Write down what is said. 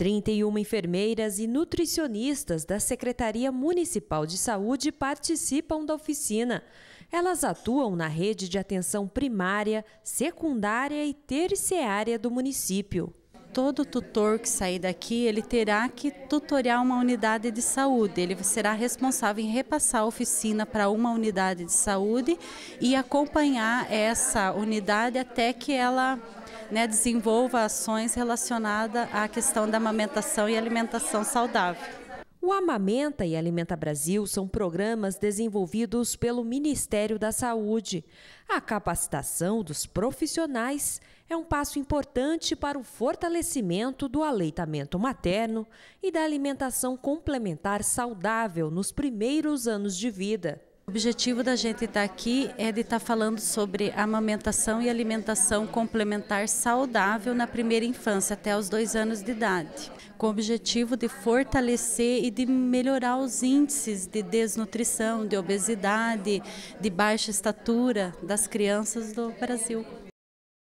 31 enfermeiras e nutricionistas da Secretaria Municipal de Saúde participam da oficina. Elas atuam na rede de atenção primária, secundária e terciária do município todo tutor que sair daqui, ele terá que tutorar uma unidade de saúde. Ele será responsável em repassar a oficina para uma unidade de saúde e acompanhar essa unidade até que ela né, desenvolva ações relacionadas à questão da amamentação e alimentação saudável. O Amamenta e Alimenta Brasil são programas desenvolvidos pelo Ministério da Saúde. A capacitação dos profissionais é um passo importante para o fortalecimento do aleitamento materno e da alimentação complementar saudável nos primeiros anos de vida. O objetivo da gente estar tá aqui é de estar tá falando sobre amamentação e alimentação complementar saudável na primeira infância, até os dois anos de idade, com o objetivo de fortalecer e de melhorar os índices de desnutrição, de obesidade, de baixa estatura das crianças do Brasil.